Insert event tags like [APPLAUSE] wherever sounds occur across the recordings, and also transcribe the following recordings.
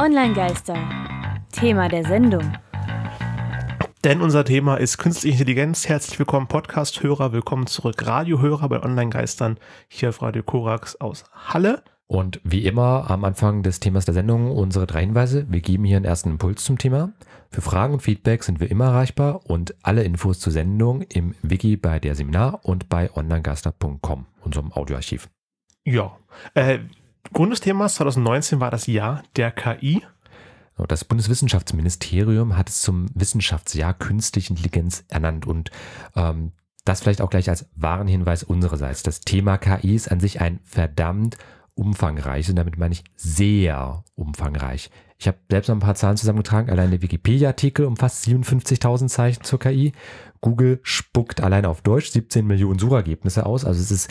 Online-Geister. Thema der Sendung. Denn unser Thema ist künstliche Intelligenz. Herzlich willkommen, Podcast-Hörer, willkommen zurück, Radiohörer bei Online-Geistern hier auf Radio Korax aus Halle. Und wie immer am Anfang des Themas der Sendung unsere drei Hinweise. Wir geben hier einen ersten Impuls zum Thema. Für Fragen und Feedback sind wir immer erreichbar und alle Infos zur Sendung im Wiki bei der Seminar und bei onlinegeister.com, unserem Audioarchiv. Ja, äh, Grundesthema 2019 war das Jahr der KI. Das Bundeswissenschaftsministerium hat es zum Wissenschaftsjahr künstliche Intelligenz ernannt und ähm, das vielleicht auch gleich als Warnhinweis unsererseits. Das Thema KI ist an sich ein verdammt umfangreiches und damit meine ich sehr umfangreich. Ich habe selbst noch ein paar Zahlen zusammengetragen. Allein der Wikipedia-Artikel umfasst 57.000 Zeichen zur KI. Google spuckt allein auf Deutsch 17 Millionen Suchergebnisse aus. Also es ist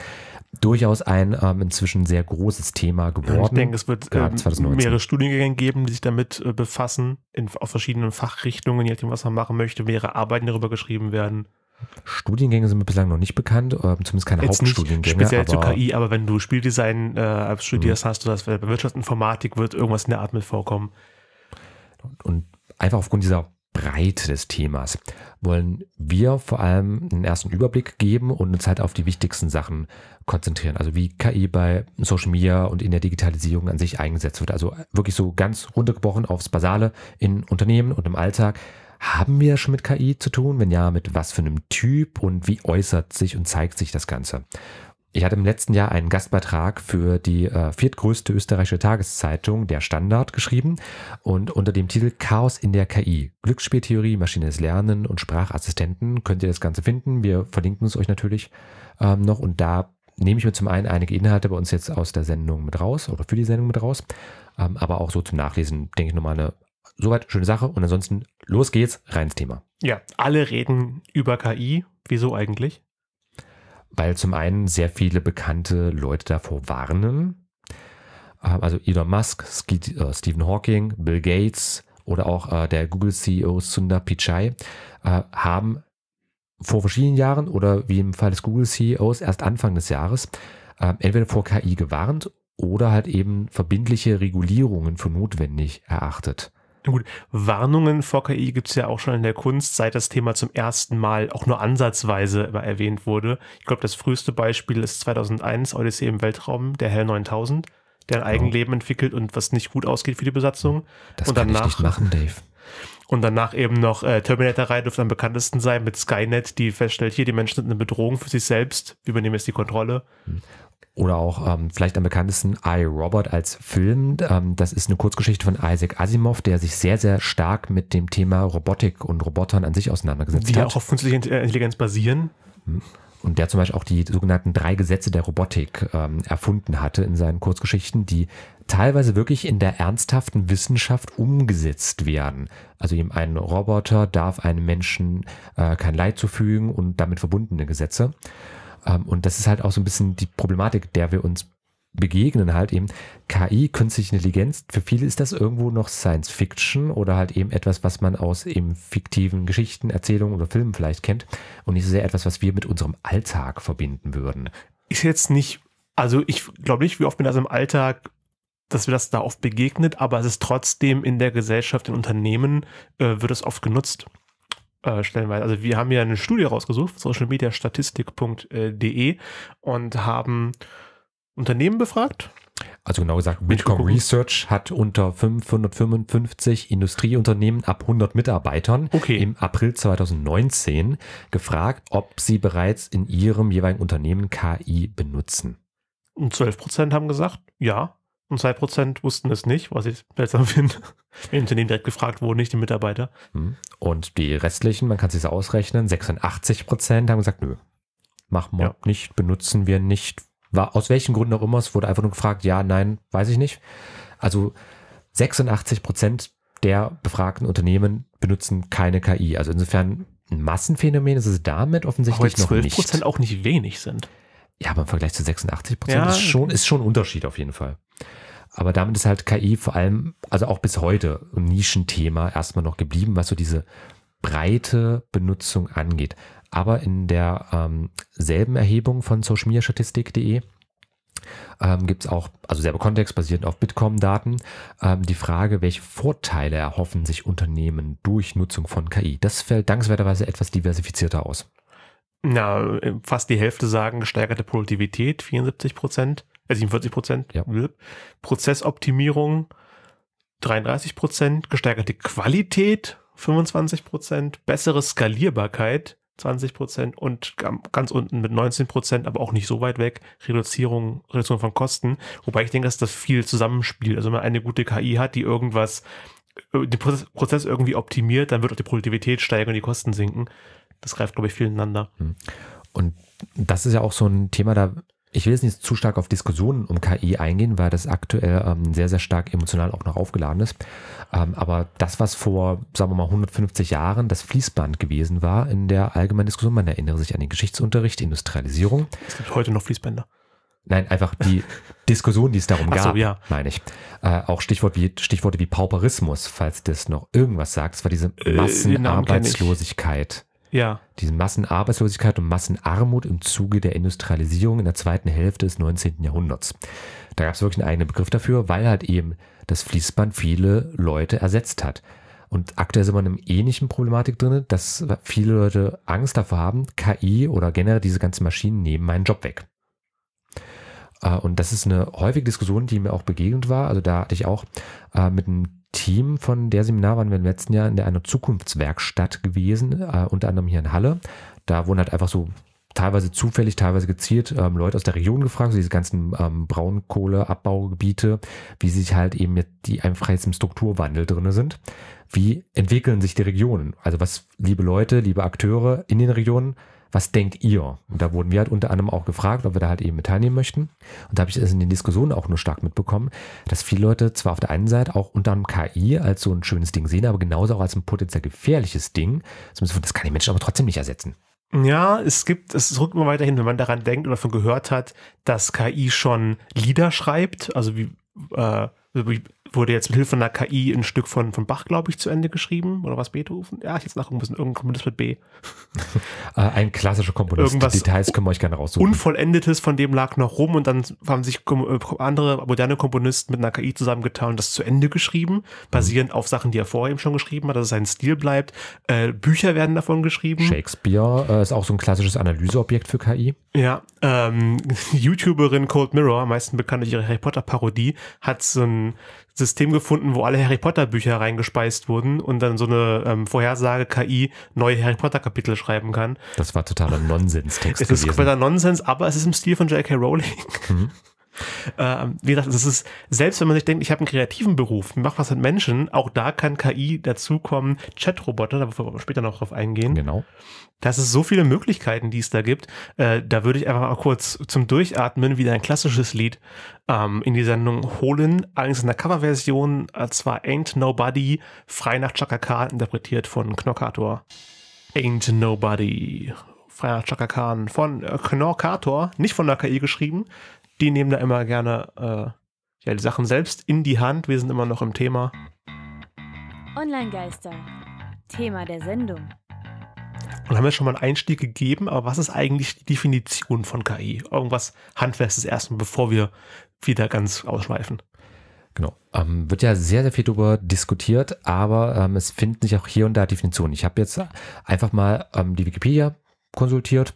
durchaus ein ähm, inzwischen sehr großes Thema geworden. Ich denke, es wird ähm, mehrere Studiengänge geben, die sich damit äh, befassen, in, auf verschiedenen Fachrichtungen, je nachdem, was man machen möchte, mehrere Arbeiten darüber geschrieben werden. Studiengänge sind mir bislang noch nicht bekannt, ähm, zumindest keine Jetzt Hauptstudiengänge. Nicht speziell zu KI, aber wenn du Spieldesign äh, studierst, mh. hast du das, bei Wirtschaftsinformatik wird irgendwas in der Art mit vorkommen. Und einfach aufgrund dieser Breite des Themas wollen wir vor allem einen ersten Überblick geben und uns halt auf die wichtigsten Sachen konzentrieren. Also wie KI bei Social Media und in der Digitalisierung an sich eingesetzt wird. Also wirklich so ganz runtergebrochen aufs Basale in Unternehmen und im Alltag. Haben wir schon mit KI zu tun? Wenn ja, mit was für einem Typ und wie äußert sich und zeigt sich das Ganze? Ich hatte im letzten Jahr einen Gastbeitrag für die äh, viertgrößte österreichische Tageszeitung, der Standard, geschrieben und unter dem Titel Chaos in der KI, Glücksspieltheorie, maschinelles Lernen und Sprachassistenten könnt ihr das Ganze finden. Wir verlinken es euch natürlich ähm, noch und da nehme ich mir zum einen einige Inhalte bei uns jetzt aus der Sendung mit raus oder für die Sendung mit raus, ähm, aber auch so zum Nachlesen, denke ich, nochmal eine soweit schöne Sache. Und ansonsten, los geht's, rein ins Thema. Ja, alle reden über KI. Wieso eigentlich? Weil zum einen sehr viele bekannte Leute davor warnen. Ähm, also Elon Musk, äh, Stephen Hawking, Bill Gates oder auch äh, der Google-CEO Sundar Pichai äh, haben vor verschiedenen Jahren oder wie im Fall des Google-CEOs erst Anfang des Jahres ähm, entweder vor KI gewarnt oder halt eben verbindliche Regulierungen für notwendig erachtet. Gut, Warnungen vor KI gibt es ja auch schon in der Kunst, seit das Thema zum ersten Mal auch nur ansatzweise erwähnt wurde. Ich glaube, das früheste Beispiel ist 2001 Odyssee im Weltraum, der Hell 9000, der ein oh. Eigenleben entwickelt und was nicht gut ausgeht für die Besatzung. Das und kann danach, ich nicht machen, Dave. Und danach eben noch äh, Terminator-Reihe dürfte am bekanntesten sein mit Skynet, die feststellt, hier, die Menschen sind eine Bedrohung für sich selbst, wir übernehmen jetzt die Kontrolle. Hm. Oder auch ähm, vielleicht am bekanntesten I, Robot als Film. Ähm, das ist eine Kurzgeschichte von Isaac Asimov, der sich sehr, sehr stark mit dem Thema Robotik und Robotern an sich auseinandergesetzt Die hat. Die auch auf künstlicher äh, Intelligenz basieren. Hm und der zum Beispiel auch die sogenannten drei Gesetze der Robotik ähm, erfunden hatte in seinen Kurzgeschichten, die teilweise wirklich in der ernsthaften Wissenschaft umgesetzt werden. Also eben ein Roboter darf einem Menschen äh, kein Leid zufügen und damit verbundene Gesetze. Ähm, und das ist halt auch so ein bisschen die Problematik, der wir uns begegnen halt eben KI, künstliche Intelligenz. Für viele ist das irgendwo noch Science Fiction oder halt eben etwas, was man aus eben fiktiven Geschichten, Erzählungen oder Filmen vielleicht kennt und nicht so sehr etwas, was wir mit unserem Alltag verbinden würden. Ist jetzt nicht, also ich glaube nicht, wie oft mir das im Alltag, dass wir das da oft begegnet, aber es ist trotzdem in der Gesellschaft, in Unternehmen äh, wird es oft genutzt. Äh, stellenweise. Also wir haben ja eine Studie rausgesucht, socialmediastatistik.de äh, und haben Unternehmen befragt. Also genau gesagt, Bitcoin Research hat unter 555 Industrieunternehmen ab 100 Mitarbeitern okay. im April 2019 gefragt, ob sie bereits in ihrem jeweiligen Unternehmen KI benutzen. Und 12 Prozent haben gesagt, ja, und 2% wussten es nicht, was ich seltsam [LAUGHS] finde. Im Unternehmen direkt gefragt wurden, nicht die Mitarbeiter. Hm. Und die restlichen, man kann es sich ausrechnen, 86% haben gesagt, nö, machen wir ja. nicht, benutzen wir nicht. War, aus welchen Gründen auch immer, es wurde einfach nur gefragt, ja, nein, weiß ich nicht. Also 86% der befragten Unternehmen benutzen keine KI. Also insofern ein Massenphänomen ist es damit offensichtlich noch nicht. 12% auch nicht wenig sind. Ja, aber im Vergleich zu 86 ja. ist, schon, ist schon ein Unterschied auf jeden Fall. Aber damit ist halt KI vor allem, also auch bis heute, ein Nischenthema erstmal noch geblieben, was so diese breite Benutzung angeht. Aber in der ähm, selben Erhebung von socialmediastatistik.de ähm, gibt es auch, also selber Kontext basierend auf Bitkom-Daten, ähm, die Frage, welche Vorteile erhoffen sich Unternehmen durch Nutzung von KI? Das fällt dankenswerterweise etwas diversifizierter aus. Na, äh, fast die Hälfte sagen gesteigerte Produktivität, 74 Prozent. 47 also Prozent, ja. Prozessoptimierung 33 Prozent, gesteigerte Qualität 25 Prozent, bessere Skalierbarkeit 20 Prozent und ganz unten mit 19 Prozent, aber auch nicht so weit weg, Reduzierung, Reduzierung von Kosten. Wobei ich denke, dass das viel zusammenspielt. Also wenn man eine gute KI hat, die irgendwas, äh, den Prozess irgendwie optimiert, dann wird auch die Produktivität steigen und die Kosten sinken. Das greift, glaube ich, viel ineinander. Hm. Und das ist ja auch so ein Thema, da ich will jetzt nicht zu stark auf Diskussionen um KI eingehen, weil das aktuell ähm, sehr, sehr stark emotional auch noch aufgeladen ist. Ähm, aber das, was vor, sagen wir mal, 150 Jahren das Fließband gewesen war in der allgemeinen Diskussion, man erinnere sich an den Geschichtsunterricht, Industrialisierung. Es gibt heute noch Fließbänder. Nein, einfach die [LAUGHS] Diskussion, die es darum gab, so, ja. meine ich. Äh, auch Stichwort wie, Stichworte wie Pauperismus, falls das noch irgendwas sagt. Es war diese äh, Massenarbeitslosigkeit. Äh, ja. Diese Massenarbeitslosigkeit und Massenarmut im Zuge der Industrialisierung in der zweiten Hälfte des 19. Jahrhunderts. Da gab es wirklich einen eigenen Begriff dafür, weil halt eben das Fließband viele Leute ersetzt hat. Und aktuell sind wir in einer ähnlichen Problematik drin, dass viele Leute Angst davor haben, KI oder generell diese ganzen Maschinen nehmen meinen Job weg. Äh, und das ist eine häufige Diskussion, die mir auch begegnet war. Also da hatte ich auch äh, mit einem Team von der Seminar waren wir im letzten Jahr in der, einer Zukunftswerkstatt gewesen, äh, unter anderem hier in Halle. Da wurden halt einfach so teilweise zufällig, teilweise gezielt ähm, Leute aus der Region gefragt, so diese ganzen ähm, Braunkohleabbaugebiete, wie sich halt eben jetzt die einfach jetzt im Strukturwandel drin sind. Wie entwickeln sich die Regionen? Also was, liebe Leute, liebe Akteure in den Regionen, was denkt ihr? Und da wurden wir halt unter anderem auch gefragt, ob wir da halt eben mit teilnehmen möchten. Und da habe ich das in den Diskussionen auch nur stark mitbekommen, dass viele Leute zwar auf der einen Seite auch unter anderem KI als so ein schönes Ding sehen, aber genauso auch als ein potenziell gefährliches Ding. Das kann die Menschen aber trotzdem nicht ersetzen. Ja, es gibt, es rückt immer weiterhin, wenn man daran denkt oder davon gehört hat, dass KI schon Lieder schreibt, also wie, äh, wie wurde jetzt mit Hilfe einer KI ein Stück von, von Bach, glaube ich, zu Ende geschrieben. Oder was Beethoven? Ja, ich jetzt nachgucken müssen. Irgendein Komponist mit B. [LAUGHS] Äh, ein klassischer Komponist. Irgendwas Details können wir euch gerne raussuchen. Unvollendetes von dem lag noch rum und dann haben sich äh, andere moderne Komponisten mit einer KI zusammengetan und das zu Ende geschrieben, basierend mhm. auf Sachen, die er vorher eben schon geschrieben hat, dass es sein Stil bleibt. Äh, Bücher werden davon geschrieben. Shakespeare äh, ist auch so ein klassisches Analyseobjekt für KI. Ja, ähm, [LAUGHS] YouTuberin Cold Mirror, am meisten bekannt durch ihre Harry Potter Parodie, hat so ein System gefunden, wo alle Harry Potter Bücher reingespeist wurden und dann so eine ähm, Vorhersage KI neue Harry Potter Kapitel schreiben kann. Das war totaler Nonsens-Text. Es ist kompletter Nonsens, aber es ist im Stil von J.K. Rowling. Mhm. Ähm, wie gesagt, es ist, selbst wenn man sich denkt, ich habe einen kreativen Beruf, ich mache was mit Menschen, auch da kann KI dazukommen, Chatroboter, da wollen wir später noch drauf eingehen. Genau. Das ist so viele Möglichkeiten, die es da gibt. Äh, da würde ich einfach mal kurz zum Durchatmen wieder ein klassisches Lied ähm, in die Sendung holen. Allerdings in der Coverversion, äh, zwar Ain't Nobody, frei nach Chaka Khan, interpretiert von Knockator. Ain't Nobody. Freier Chaka Khan von äh, Knorkator, nicht von der KI geschrieben, die nehmen da immer gerne äh, ja, die Sachen selbst in die Hand. Wir sind immer noch im Thema. Online-Geister, Thema der Sendung. Und haben wir schon mal einen Einstieg gegeben, aber was ist eigentlich die Definition von KI? Irgendwas Handfestes erstmal, bevor wir wieder ganz ausschweifen. Genau. Ähm, wird ja sehr, sehr viel darüber diskutiert, aber ähm, es finden sich auch hier und da Definitionen. Ich habe jetzt einfach mal ähm, die Wikipedia konsultiert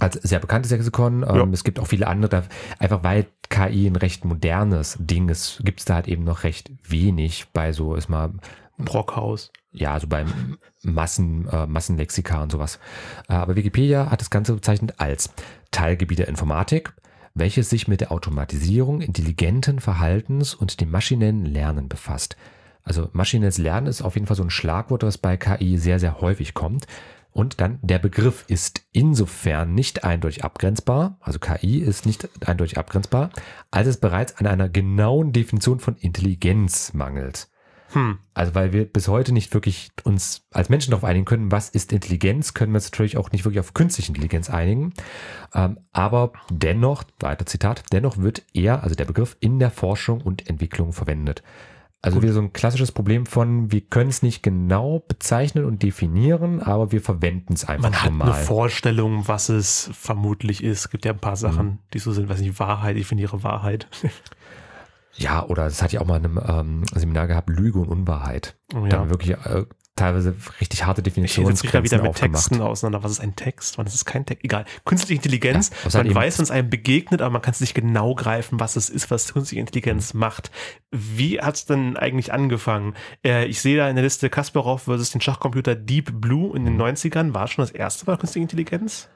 als sehr bekanntes Lexikon. Ähm, ja. Es gibt auch viele andere, einfach weil KI ein recht modernes Ding ist, gibt es da halt eben noch recht wenig bei so ist mal Brockhaus. Ja, so beim Massen, äh, Massenlexika und sowas. Äh, aber Wikipedia hat das Ganze bezeichnet als Teilgebiet der Informatik, welches sich mit der Automatisierung intelligenten Verhaltens und dem maschinellen Lernen befasst. Also maschinelles Lernen ist auf jeden Fall so ein Schlagwort, was bei KI sehr, sehr häufig kommt. Und dann der Begriff ist insofern nicht eindeutig abgrenzbar, also KI ist nicht eindeutig abgrenzbar, als es bereits an einer genauen Definition von Intelligenz mangelt. Hm. Also weil wir bis heute nicht wirklich uns als Menschen darauf einigen können, was ist Intelligenz, können wir uns natürlich auch nicht wirklich auf künstliche Intelligenz einigen. Ähm, aber dennoch, weiter Zitat, dennoch wird er, also der Begriff, in der Forschung und Entwicklung verwendet. Also wieder so ein klassisches Problem von, wir können es nicht genau bezeichnen und definieren, aber wir verwenden es einfach mal. Man hat normal. eine Vorstellung, was es vermutlich ist. Es gibt ja ein paar Sachen, mhm. die so sind, weiß nicht, Wahrheit, ich definiere Wahrheit. Ja, oder das hatte ich auch mal in einem ähm, Seminar gehabt, Lüge und Unwahrheit. Oh, ja. Dann wirklich äh, teilweise richtig harte Definitionen. Ich wieder mit Texten auseinander. Was ist ein Text? Wann ist es kein Text? Egal. Künstliche Intelligenz, ja, man weiß, wenn es einem begegnet, aber man kann es nicht genau greifen, was es ist, was künstliche Intelligenz mhm. macht. Wie hat es denn eigentlich angefangen? Äh, ich sehe da in der Liste Kasparov versus den Schachcomputer Deep Blue in den 90ern. Mhm. War schon das erste Mal künstliche Intelligenz?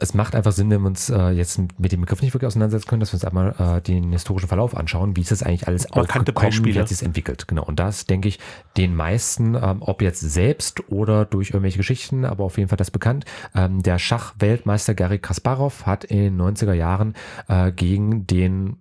es macht einfach Sinn, wenn wir uns äh, jetzt mit dem Begriff nicht wirklich auseinandersetzen können, dass wir uns einmal äh, den historischen Verlauf anschauen, wie ist das eigentlich alles Markante aufgekommen, Beispiele. wie hat sich entwickelt. Genau. Und das denke ich den meisten, ähm, ob jetzt selbst oder durch irgendwelche Geschichten, aber auf jeden Fall das bekannt. Ähm, der Schachweltmeister Gary Kasparov hat in den 90er Jahren äh, gegen den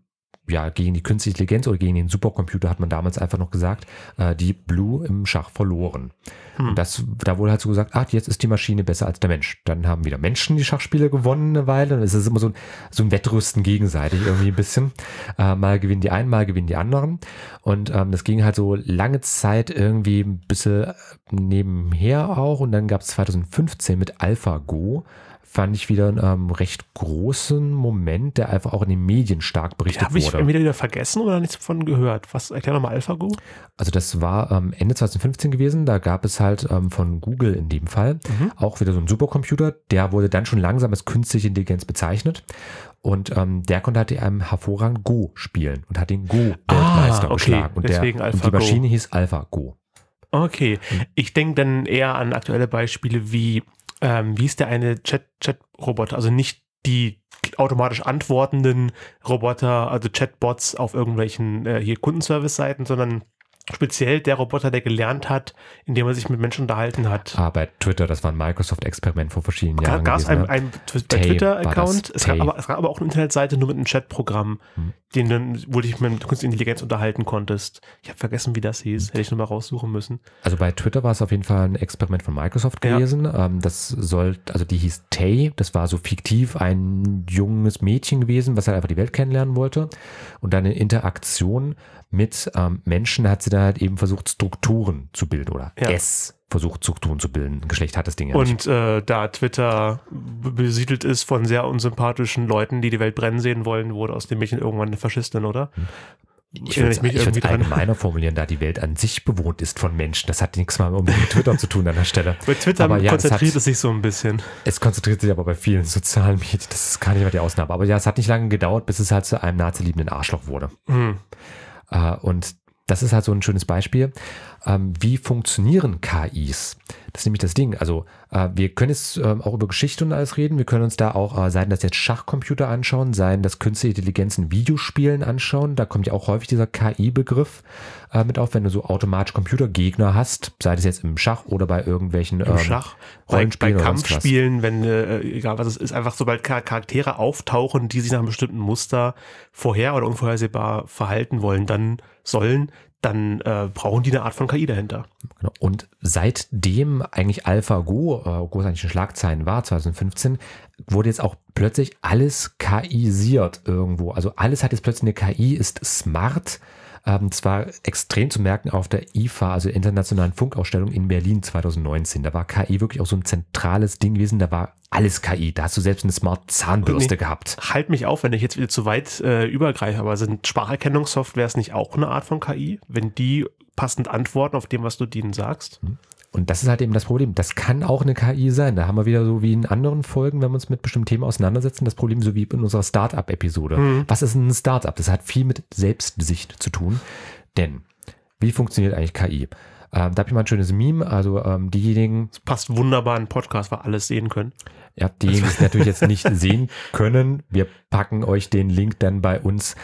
ja, gegen die künstliche Intelligenz oder gegen den Supercomputer, hat man damals einfach noch gesagt, äh, die Blue im Schach verloren. Hm. Und das, da wurde halt so gesagt, ach, jetzt ist die Maschine besser als der Mensch. Dann haben wieder Menschen die Schachspiele gewonnen eine Weile. Dann ist es immer so ein, so ein Wettrüsten gegenseitig irgendwie ein bisschen. Äh, mal gewinnen die einen, mal gewinnen die anderen. Und ähm, das ging halt so lange Zeit irgendwie ein bisschen nebenher auch. Und dann gab es 2015 mit AlphaGo fand ich wieder einen ähm, recht großen Moment, der einfach auch in den Medien stark berichtet wurde. Habe ich entweder wieder vergessen oder nichts davon gehört. Was erklär nochmal AlphaGo? Also das war ähm, Ende 2015 gewesen. Da gab es halt ähm, von Google in dem Fall mhm. auch wieder so einen Supercomputer. Der wurde dann schon langsam als künstliche Intelligenz bezeichnet. Und ähm, der konnte halt ähm, hervorragend Go spielen und hat den Go-Weltmeister ah, okay. geschlagen. Und, der, und die Maschine hieß AlphaGo. Okay, ich denke dann eher an aktuelle Beispiele wie ähm, wie ist der eine Chat-Roboter, -Chat also nicht die automatisch antwortenden Roboter, also Chatbots auf irgendwelchen äh, hier Kundenservice-Seiten, sondern speziell der Roboter, der gelernt hat, indem er sich mit Menschen unterhalten hat. Ah, bei Twitter, das war ein Microsoft-Experiment vor verschiedenen Jahren. Gab es einen, einen ne? Twitter-Account, es, gab aber, es gab aber auch eine Internetseite nur mit einem Chatprogramm, hm. den wo du dich mit künstlicher Intelligenz unterhalten konntest. Ich habe vergessen, wie das hieß, mhm. hätte ich nochmal raussuchen müssen. Also bei Twitter war es auf jeden Fall ein Experiment von Microsoft gewesen. Ja. Ähm, das soll, also die hieß Tay, das war so fiktiv ein junges Mädchen gewesen, was halt einfach die Welt kennenlernen wollte und dann in Interaktion mit ähm, Menschen hat sie da halt eben versucht, Strukturen zu bilden oder ja. S versucht, Strukturen zu bilden. Geschlecht hat das Ding ja Und nicht. Äh, da Twitter besiedelt ist von sehr unsympathischen Leuten, die die Welt brennen sehen wollen, wurde aus dem Mädchen irgendwann eine Faschistin, oder? Hm. Ich würde es allgemeiner [LAUGHS] formulieren, da die Welt an sich bewohnt ist von Menschen. Das hat nichts mal mit Twitter zu tun an der Stelle. Bei Twitter aber, ja, konzentriert es, hat, es sich so ein bisschen. Es konzentriert sich aber bei vielen sozialen Medien. Das ist gar nicht mal die Ausnahme. Aber ja, es hat nicht lange gedauert, bis es halt zu einem nazi-liebenden Arschloch wurde. Mhm. Äh, und das ist halt so ein schönes Beispiel ähm, wie funktionieren KIs? Das ist nämlich das Ding. Also äh, wir können jetzt äh, auch über Geschichte und alles reden. Wir können uns da auch, äh, seien das jetzt Schachcomputer anschauen, seien das künstliche Intelligenzen Videospielen anschauen. Da kommt ja auch häufig dieser KI-Begriff äh, mit auf, wenn du so automatisch Computergegner hast, sei das jetzt im Schach oder bei irgendwelchen Im ähm, Schach, Rollenspielen. bei, bei Kampfspielen, wenn äh, egal was es ist, einfach sobald Charaktere auftauchen, die sich nach einem bestimmten Muster vorher oder unvorhersehbar verhalten wollen, dann sollen, dann äh, brauchen die eine Art von KI dahinter. Genau. Und seitdem eigentlich AlphaGo äh, großartig ein Schlagzeilen war, 2015, wurde jetzt auch plötzlich alles KI-siert irgendwo. Also alles hat jetzt plötzlich eine KI, ist smart, ähm, zwar extrem zu merken auf der IFA, also Internationalen Funkausstellung in Berlin 2019. Da war KI wirklich auch so ein zentrales Ding gewesen. Da war alles KI. Da hast du selbst eine smart Zahnbürste nee, gehabt. Halt mich auf, wenn ich jetzt wieder zu weit äh, übergreife, aber sind Spracherkennungssoftwares nicht auch eine Art von KI, wenn die passend antworten auf dem, was du denen sagst? Hm. Und das ist halt eben das Problem. Das kann auch eine KI sein. Da haben wir wieder so wie in anderen Folgen, wenn wir uns mit bestimmten Themen auseinandersetzen, das Problem so wie in unserer Startup-Episode. Mhm. Was ist ein Startup? Das hat viel mit Selbstsicht zu tun. Denn wie funktioniert eigentlich KI? Ähm, da habe ich mal ein schönes Meme. Also ähm, diejenigen. Es passt wunderbar in den Podcast, weil alles sehen können. Ihr habt diejenigen, die also es natürlich jetzt nicht [LAUGHS] sehen können. Wir packen euch den Link dann bei uns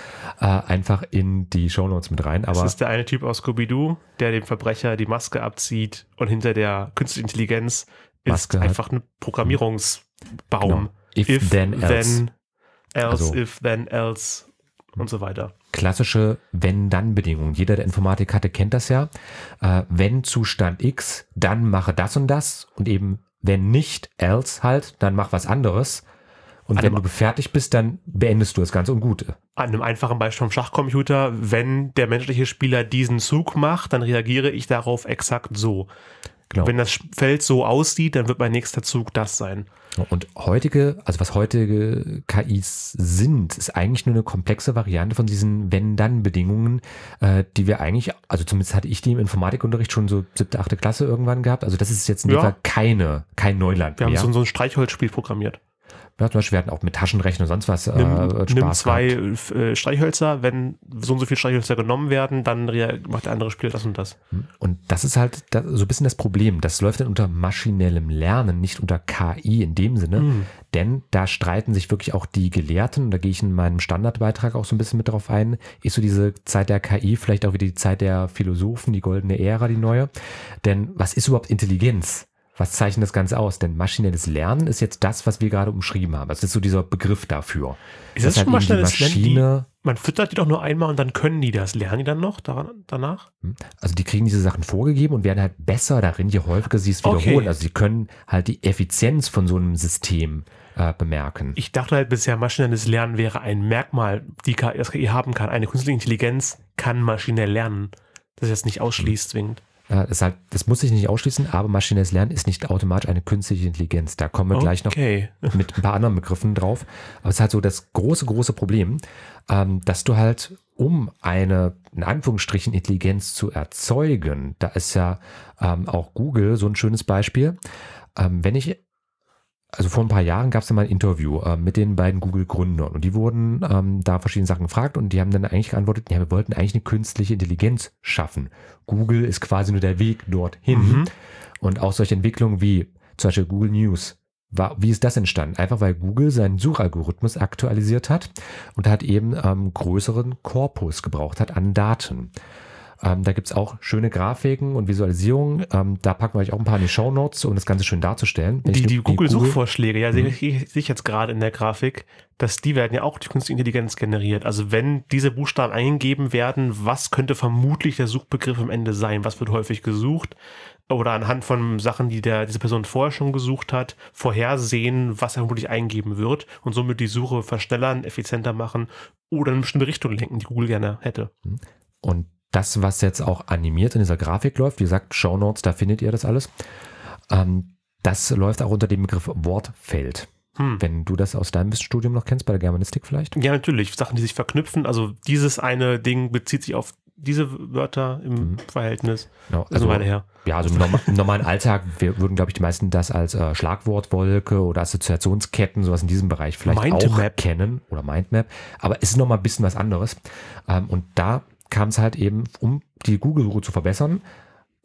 äh, einfach in die Show Notes mit rein. Aber das ist der eine Typ aus Scooby-Doo, der dem Verbrecher die Maske abzieht und hinter der künstlichen Intelligenz Maske ist einfach ein Programmierungsbaum. Genau. If, if, then, else. Then, else also. if, then, else und so weiter. Klassische wenn dann bedingungen Jeder, der Informatik hatte, kennt das ja. Äh, wenn Zustand X, dann mache das und das und eben wenn nicht, else halt, dann mach was anderes. Und wenn du fertig bist, dann beendest du das Ganze und gute. An einem einfachen Beispiel vom Schachcomputer, wenn der menschliche Spieler diesen Zug macht, dann reagiere ich darauf exakt so. Genau. Wenn das Feld so aussieht, dann wird mein nächster Zug das sein. Und heutige, also was heutige KIs sind, ist eigentlich nur eine komplexe Variante von diesen Wenn-Dann-Bedingungen, äh, die wir eigentlich, also zumindest hatte ich die im Informatikunterricht schon so siebte, achte Klasse irgendwann gehabt. Also das ist jetzt in ja. Fall keine, kein Neuland. Wir mehr. haben so, so ein Streichholzspiel programmiert. Ja, zum Beispiel, wir hatten auch mit Taschenrechnen und sonst was äh, nimm, nimm zwei äh, Streichhölzer, wenn so und so viele Streichhölzer genommen werden, dann macht der andere Spieler das und das. Und das ist halt das, so ein bisschen das Problem. Das läuft dann unter maschinellem Lernen, nicht unter KI in dem Sinne. Mhm. Denn da streiten sich wirklich auch die Gelehrten, und da gehe ich in meinem Standardbeitrag auch so ein bisschen mit drauf ein, ist so diese Zeit der KI vielleicht auch wieder die Zeit der Philosophen, die goldene Ära, die neue. Denn was ist überhaupt Intelligenz? Was zeichnet das Ganze aus? Denn maschinelles Lernen ist jetzt das, was wir gerade umschrieben haben. Das ist so dieser Begriff dafür. Ist das, das schon maschinelles Lernen? man füttert die doch nur einmal und dann können die das. Lernen die dann noch daran, danach? Hm? Also die kriegen diese Sachen vorgegeben und werden halt besser darin, je häufiger sie es wiederholen. Okay. Also sie können halt die Effizienz von so einem System äh, bemerken. Ich dachte halt bisher, maschinelles Lernen wäre ein Merkmal, die KI haben kann. Eine künstliche Intelligenz kann maschinell lernen. Das ist jetzt nicht ausschließt hm. zwingend. Äh, das, halt, das, muss ich nicht ausschließen, aber maschinelles Lernen ist nicht automatisch eine künstliche Intelligenz. Da kommen wir okay. gleich noch [LAUGHS] mit ein paar anderen Begriffen drauf. Aber es ist halt so das große, große Problem, ähm, dass du halt, um eine, in Anführungsstrichen, Intelligenz zu erzeugen, da ist ja ähm, auch Google so ein schönes Beispiel. Ähm, wenn ich also vor ein paar Jahren gab es ja mal ein Interview äh, mit den beiden Google-Gründern und die wurden ähm, da verschiedene Sachen gefragt und die haben dann eigentlich geantwortet, ja, wir wollten eigentlich eine künstliche Intelligenz schaffen. Google ist quasi nur der Weg dorthin. Mhm. Und auch solche Entwicklungen wie zum Beispiel Google News. War, wie ist das entstanden? Einfach weil Google seinen Suchalgorithmus aktualisiert hat und hat eben ähm, größeren Korpus gebraucht hat an Daten. Ähm, da gibt es auch schöne Grafiken und Visualisierungen. Ähm, da packen wir euch auch ein paar in die Show Notes, um das Ganze schön darzustellen. die, die, die Google-Suchvorschläge, ja, mhm. sehe ich jetzt gerade in der Grafik, dass die werden ja auch durch künstliche Intelligenz generiert. Also wenn diese Buchstaben eingegeben werden, was könnte vermutlich der Suchbegriff am Ende sein? Was wird häufig gesucht? Oder anhand von Sachen, die der, diese Person vorher schon gesucht hat, vorhersehen, was er vermutlich eingeben wird und somit die Suche verschnellern, effizienter machen oder in eine bestimmte Richtung lenken, die Google gerne hätte. Und das, was jetzt auch animiert in dieser Grafik läuft, wie gesagt, Show Notes, da findet ihr das alles, ähm, das läuft auch unter dem Begriff Wortfeld. Hm. Wenn du das aus deinem Studium noch kennst, bei der Germanistik vielleicht? Ja, natürlich. Sachen, die sich verknüpfen. Also dieses eine Ding bezieht sich auf diese Wörter im mhm. Verhältnis. Genau. Also, meine her. Ja, also im, norm im normalen Alltag wir würden, glaube ich, die meisten das als äh, Schlagwortwolke oder Assoziationsketten, sowas in diesem Bereich vielleicht Mindmap. auch kennen oder Mindmap. Aber es ist nochmal ein bisschen was anderes. Ähm, und da kam es halt eben, um die Google-Suche zu verbessern,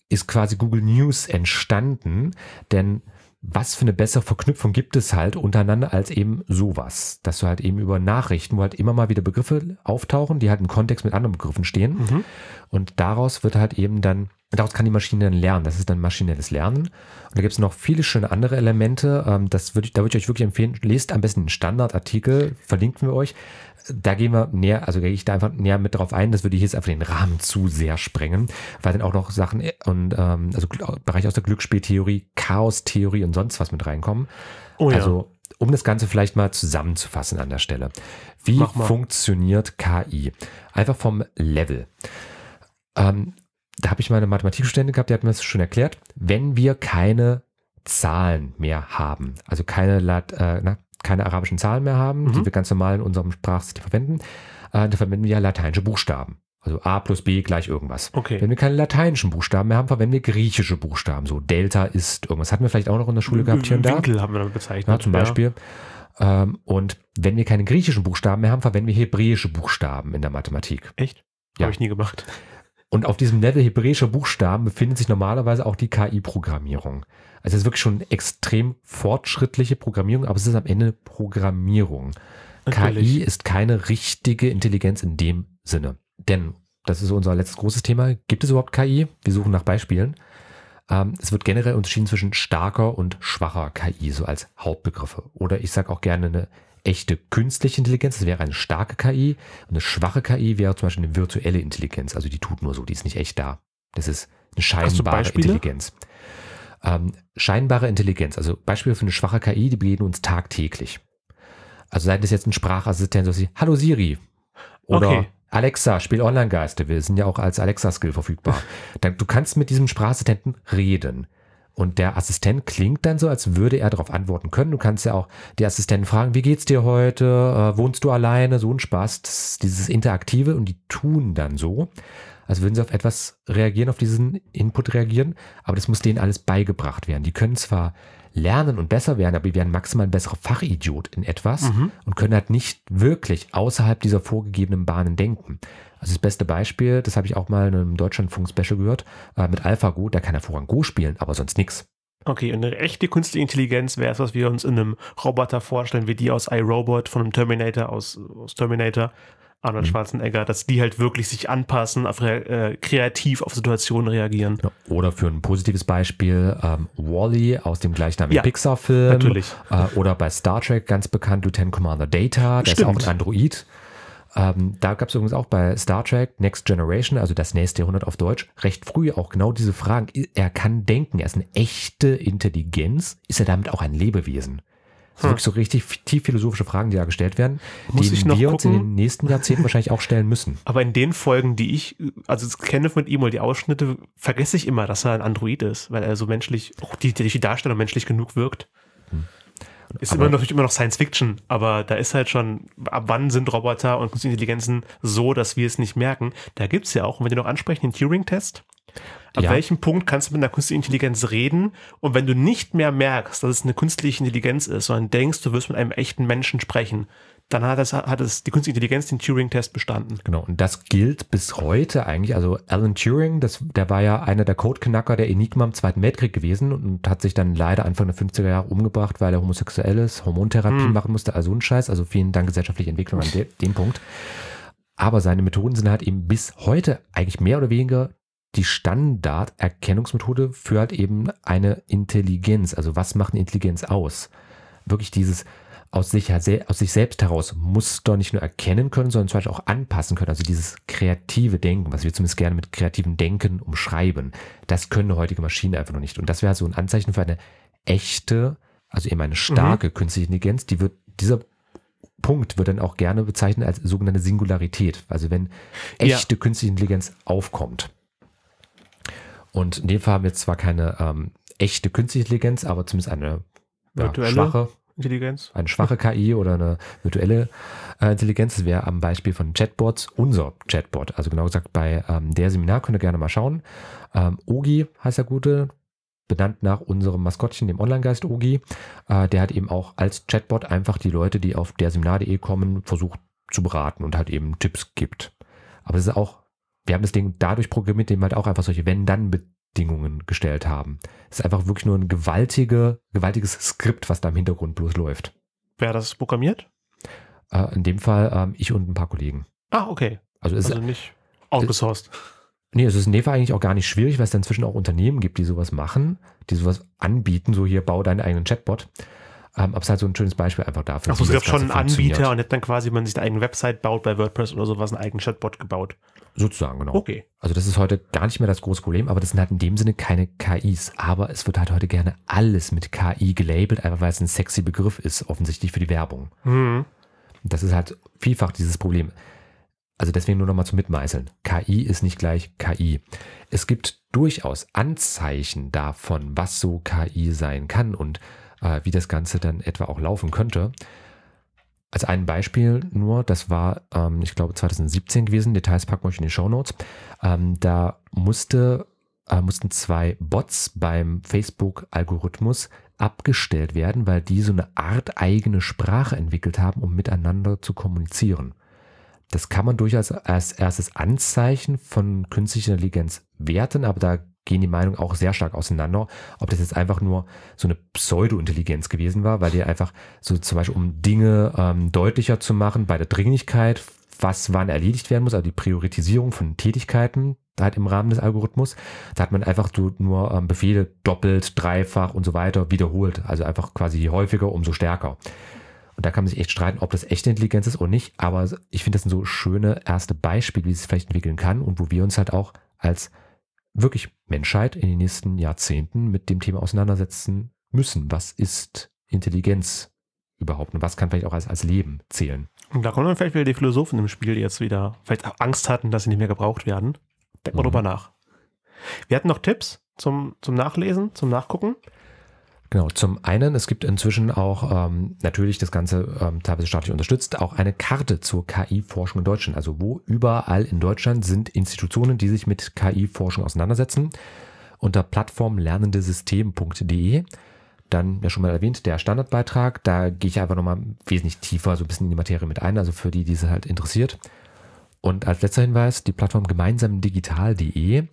ist quasi Google News entstanden, denn was für eine bessere Verknüpfung gibt es halt untereinander als eben sowas, dass du halt eben über Nachrichten, wo halt immer mal wieder Begriffe auftauchen, die halt im Kontext mit anderen Begriffen stehen mhm. Und daraus wird halt eben dann, daraus kann die Maschine dann lernen. Das ist dann maschinelles Lernen. Und da gibt es noch viele schöne andere Elemente. Ähm, das würde ich, da würde ich euch wirklich empfehlen, lest am besten einen Standardartikel, verlinken wir euch. Da gehen wir näher, also gehe ich da einfach näher mit drauf ein. Das würde ich jetzt einfach den Rahmen zu sehr sprengen, weil dann auch noch Sachen äh, und ähm, also äh, Bereich aus der Glücksspieltheorie, Chaostheorie und sonst was mit reinkommen. Oh ja. Also um das Ganze vielleicht mal zusammenzufassen an der Stelle. Wie funktioniert KI? Einfach vom Level. Ähm, da habe ich meine Mathematikstudente gehabt, die hat mir das schon erklärt. Wenn wir keine Zahlen mehr haben, also keine, Lat äh, na, keine arabischen Zahlen mehr haben, mhm. die wir ganz normal in unserem Sprachsystem verwenden, äh, dann verwenden wir ja lateinische Buchstaben. Also A plus B gleich irgendwas. Okay. Wenn wir keine lateinischen Buchstaben mehr haben, verwenden wir griechische Buchstaben. So Delta ist irgendwas. Hatten wir vielleicht auch noch in der Schule gehabt hier und da. Winkel haben wir damit bezeichnet. Ja, zum Beispiel. Ja. Ähm, und wenn wir keine griechischen Buchstaben mehr haben, verwenden wir hebräische Buchstaben in der Mathematik. Echt? Ja. Habe ich nie gemacht. Und auf diesem Level hebräischer Buchstaben befindet sich normalerweise auch die KI-Programmierung. Also es ist wirklich schon extrem fortschrittliche Programmierung, aber es ist am Ende Programmierung. Natürlich. KI ist keine richtige Intelligenz in dem Sinne. Denn, das ist unser letztes großes Thema, gibt es überhaupt KI? Wir suchen nach Beispielen. Ähm, es wird generell unterschieden zwischen starker und schwacher KI, so als Hauptbegriffe. Oder ich sage auch gerne eine echte künstliche Intelligenz, das wäre eine starke KI. Und eine schwache KI wäre zum Beispiel eine virtuelle Intelligenz. Also die tut nur so, die ist nicht echt da. Das ist eine scheinbare Intelligenz. Ähm, scheinbare Intelligenz, also Beispiel für eine schwache KI, die begegnen uns tagtäglich. Also sei das jetzt ein Sprachassistent, so wie Hallo Siri oder okay. Alexa, spiel Online-Geiste. Wir sind ja auch als Alexa-Skill verfügbar. [LAUGHS] Dann, du kannst mit diesem Sprachassistenten reden. Und der Assistent klingt dann so, als würde er darauf antworten können. Du kannst ja auch die Assistenten fragen, wie geht's dir heute? Äh, wohnst du alleine? So ein Spaß. dieses Interaktive und die tun dann so, als würden sie auf etwas reagieren, auf diesen Input reagieren. Aber das muss denen alles beigebracht werden. Die können zwar lernen und besser werden, aber die werden maximal ein besserer Fachidiot in etwas mhm. und können halt nicht wirklich außerhalb dieser vorgegebenen Bahnen denken. Also das beste Beispiel, das habe ich auch mal in einem Deutschlandfunk-Special gehört, äh, mit AlphaGo, da kann hervorragend Go spielen, aber sonst nichts. Okay, und eine echte künstliche Intelligenz wäre es, was wir uns in einem Roboter vorstellen, wie die aus iRobot, von einem Terminator, aus, aus Terminator, Arnold mhm. Schwarzenegger, dass die halt wirklich sich anpassen, auf, äh, kreativ auf Situationen reagieren. Oder für ein positives Beispiel ähm, Wally aus dem gleichnamigen ja, Pixar-Film. Natürlich. Äh, oder bei Star Trek ganz bekannt Lieutenant Commander Data, der Stimmt. ist auch ein Android. Ähm, da gab es übrigens auch bei Star Trek Next Generation, also das nächste Jahrhundert auf Deutsch, recht früh auch genau diese Fragen. Er kann denken, er ist eine echte Intelligenz. Ist er damit auch ein Lebewesen? Das hm. wirklich so richtig tief philosophische Fragen, die da gestellt werden, die wir gucken? uns in den nächsten Jahrzehnten wahrscheinlich auch stellen müssen. [LAUGHS] Aber in den Folgen, die ich, also kenne mit ihm oder die Ausschnitte, vergesse ich immer, dass er ein Android ist, weil er so menschlich, auch die, die Darstellung menschlich genug wirkt. Hm. Ist aber immer noch, immer noch Science Fiction, aber da ist halt schon, ab wann sind Roboter und künstliche Intelligenzen so, dass wir es nicht merken? Da gibt es ja auch, und wenn wir noch ansprechen, den Turing-Test. Ab ja. welchem Punkt kannst du mit einer künstlichen Intelligenz reden? Und wenn du nicht mehr merkst, dass es eine künstliche Intelligenz ist, sondern denkst, du wirst mit einem echten Menschen sprechen, dann hat, es, hat es die künstliche Intelligenz den Turing-Test bestanden. Genau, und das gilt bis heute eigentlich. Also Alan Turing, das, der war ja einer der Code-Knacker der Enigma im Zweiten Weltkrieg gewesen und hat sich dann leider Anfang der 50er Jahre umgebracht, weil er homosexuell ist, Hormontherapie hm. machen musste, also ein Scheiß. Also vielen Dank gesellschaftliche Entwicklung an de, dem Punkt. Aber seine Methoden sind halt eben bis heute eigentlich mehr oder weniger die Standard-Erkennungsmethode für halt eben eine Intelligenz. Also was macht eine Intelligenz aus? Wirklich dieses aus sich, aus sich selbst heraus muss doch nicht nur erkennen können, sondern zum Beispiel auch anpassen können. Also dieses kreative Denken, was wir zumindest gerne mit kreativem Denken umschreiben, das können heutige Maschinen einfach noch nicht. Und das wäre halt so ein Anzeichen für eine echte, also eben eine starke mhm. künstliche Intelligenz, die wird dieser Punkt wird dann auch gerne bezeichnet als sogenannte Singularität, also wenn echte ja. künstliche Intelligenz aufkommt. Und in dem Fall haben wir zwar keine ähm, echte künstliche Intelligenz, aber zumindest eine ja, schwache, Intelligenz. Eine schwache KI oder eine virtuelle äh, Intelligenz. Das wäre am Beispiel von Chatbots unser Chatbot. Also genau gesagt bei ähm, der Seminar könnt ihr gerne mal schauen. Ähm, Ogi heißt der Gute, benannt nach unserem Maskottchen, dem Online-Geist Ogi. Äh, der hat eben auch als Chatbot einfach die Leute, die auf der Seminar.de kommen, versucht zu beraten und halt eben Tipps gibt. Aber es ist auch, wir haben das Ding dadurch programmiert, dem halt auch einfach solche Wenn-Dann-Bedingungen Bedingungen gestellt haben. Es ist einfach wirklich nur ein gewaltige, gewaltiges Skript, was da im Hintergrund bloß läuft. Wer das programmiert? Äh, in dem Fall ähm, ich und ein paar Kollegen. Ah, okay. Also, also ist, also nicht outgesourced. Äh, nee, es ist in dem Fall eigentlich auch gar nicht schwierig, weil es inzwischen auch Unternehmen gibt, die sowas machen, die sowas anbieten, so hier bau deinen eigenen Chatbot. Ähm, aber es ist halt so ein schönes Beispiel einfach dafür. Achso, es gab schon einen Anbieter und hat dann quasi, wenn man sich eine eigene Website baut bei WordPress oder sowas, einen eigenen Chatbot gebaut. Sozusagen, genau. Okay. Also das ist heute gar nicht mehr das große Problem, aber das sind halt in dem Sinne keine KIs. Aber es wird halt heute gerne alles mit KI gelabelt, einfach weil es ein sexy Begriff ist, offensichtlich für die Werbung. Mhm. Das ist halt vielfach dieses Problem. Also deswegen nur nochmal zum Mitmeißeln. KI ist nicht gleich KI. Es gibt durchaus Anzeichen davon, was so KI sein kann und äh, wie das Ganze dann etwa auch laufen könnte. Als ein Beispiel nur, das war, ähm, ich glaube, 2017 gewesen, Details packen wir euch in die Show Notes. Ähm, da musste, äh, mussten zwei Bots beim Facebook-Algorithmus abgestellt werden, weil die so eine Art eigene Sprache entwickelt haben, um miteinander zu kommunizieren. Das kann man durchaus als erstes Anzeichen von künstlicher Intelligenz werten, aber da gehen die Meinungen auch sehr stark auseinander. Ob das jetzt einfach nur so eine Pseudo-Intelligenz gewesen war, weil die einfach so zum Beispiel, um Dinge ähm, deutlicher zu machen bei der Dringlichkeit, was wann erledigt werden muss, also die Priorisierung von Tätigkeiten halt im Rahmen des Algorithmus. Da hat man einfach so nur ähm, Befehle doppelt, dreifach und so weiter wiederholt. Also einfach quasi je häufiger, umso stärker. Und da kann man sich echt streiten, ob das echte Intelligenz ist oder nicht. Aber ich finde, das sind so schöne erste Beispiele, wie es vielleicht entwickeln kann und wo wir uns halt auch als wirklich Menschheit in den nächsten Jahrzehnten mit dem Thema auseinandersetzen müssen. Was ist Intelligenz überhaupt und was kann vielleicht auch als, als Leben zählen? Und da kommen dann vielleicht wieder die Philosophen im Spiel, die jetzt wieder vielleicht auch Angst hatten, dass sie nicht mehr gebraucht werden. Denkt mal mhm. drüber nach. Wir hatten noch Tipps zum, zum Nachlesen, zum Nachgucken. Genau, zum einen, es gibt inzwischen auch ähm, natürlich das Ganze ähm, teilweise staatlich unterstützt, auch eine Karte zur KI-Forschung in Deutschland. Also wo überall in Deutschland sind Institutionen, die sich mit KI-Forschung auseinandersetzen. Unter plattformlernendesystem.de dann ja schon mal erwähnt, der Standardbeitrag. Da gehe ich einfach nochmal wesentlich tiefer so ein bisschen in die Materie mit ein, also für die, die es halt interessiert. Und als letzter Hinweis die Plattform gemeinsamdigital.de.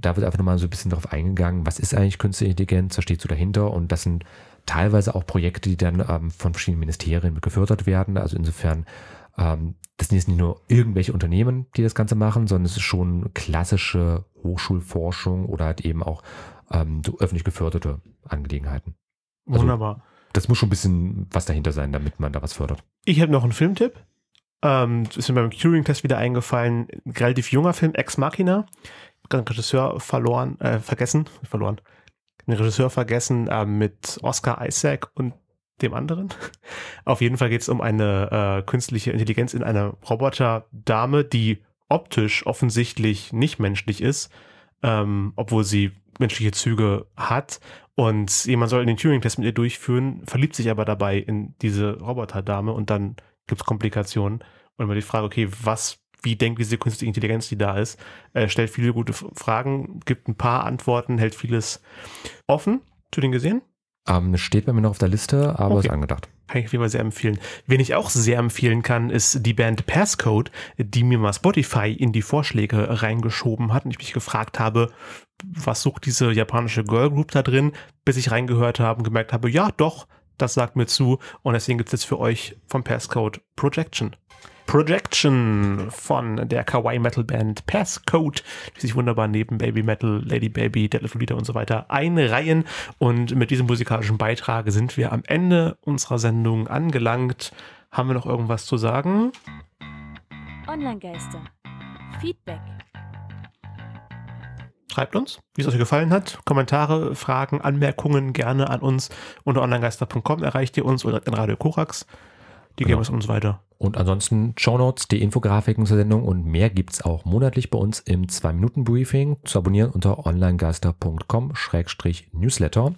Da wird einfach nochmal so ein bisschen drauf eingegangen, was ist eigentlich künstliche Intelligenz, was steht so dahinter und das sind teilweise auch Projekte, die dann ähm, von verschiedenen Ministerien gefördert werden. Also insofern, ähm, das sind jetzt nicht nur irgendwelche Unternehmen, die das Ganze machen, sondern es ist schon klassische Hochschulforschung oder halt eben auch ähm, so öffentlich geförderte Angelegenheiten. Also, Wunderbar. Das muss schon ein bisschen was dahinter sein, damit man da was fördert. Ich habe noch einen Filmtipp. Ähm, ist mir beim Turing-Test wieder eingefallen. Ein relativ junger Film, Ex Machina einen Regisseur verloren, äh, vergessen, verloren, einen Regisseur vergessen äh, mit Oscar Isaac und dem anderen. [LAUGHS] Auf jeden Fall geht es um eine äh, künstliche Intelligenz in einer Roboterdame, die optisch offensichtlich nicht menschlich ist, ähm, obwohl sie menschliche Züge hat. Und jemand soll den Turing-Test mit ihr durchführen, verliebt sich aber dabei in diese Roboterdame und dann gibt es Komplikationen. Und immer die Frage, okay, was wie denkt diese künstliche Intelligenz, die da ist, äh, stellt viele gute Fragen, gibt ein paar Antworten, hält vieles offen. Zu den gesehen? Ähm, steht bei mir noch auf der Liste, aber okay. ist angedacht. Kann ich auf jeden Fall sehr empfehlen. Wen ich auch sehr empfehlen kann, ist die Band Passcode, die mir mal Spotify in die Vorschläge reingeschoben hat und ich mich gefragt habe, was sucht diese japanische Girl Group da drin, bis ich reingehört habe und gemerkt habe, ja doch, das sagt mir zu und deswegen gibt es jetzt für euch vom Passcode Projection. Projection von der Kawaii Metal Band Passcode, die sich wunderbar neben Baby Metal, Lady Baby, Dead Little Leader und so weiter einreihen. Und mit diesem musikalischen Beitrag sind wir am Ende unserer Sendung angelangt. Haben wir noch irgendwas zu sagen? Online-Geister. Feedback. Schreibt uns, wie es euch gefallen hat. Kommentare, Fragen, Anmerkungen gerne an uns. Unter onlinegeister.com erreicht ihr uns oder in Radio Korax die genau. geben es uns weiter. Und ansonsten Shownotes, die Infografiken zur Sendung und mehr gibt es auch monatlich bei uns im 2-Minuten-Briefing zu abonnieren unter onlinegeister.com-newsletter.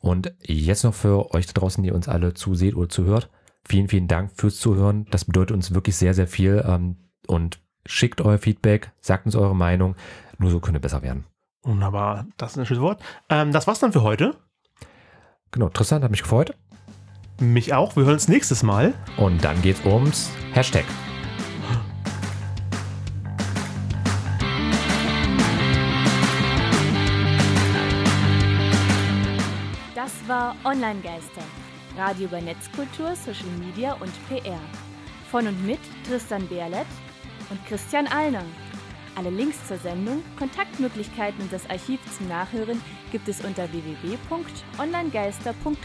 Und jetzt noch für euch da draußen, die uns alle zuseht oder zuhört, vielen, vielen Dank fürs Zuhören. Das bedeutet uns wirklich sehr, sehr viel. Ähm, und schickt euer Feedback, sagt uns eure Meinung. Nur so können wir besser werden. Wunderbar, das ist ein schönes Wort. Ähm, das war's dann für heute. Genau, Tristan hat mich gefreut. Mich auch. Wir hören uns nächstes Mal. Und dann geht's ums Hashtag. Das war Online Geister. Radio über Netzkultur, Social Media und PR. Von und mit Tristan Berlet und Christian Alner. Alle Links zur Sendung, Kontaktmöglichkeiten und das Archiv zum Nachhören gibt es unter www.onlinegeister.com.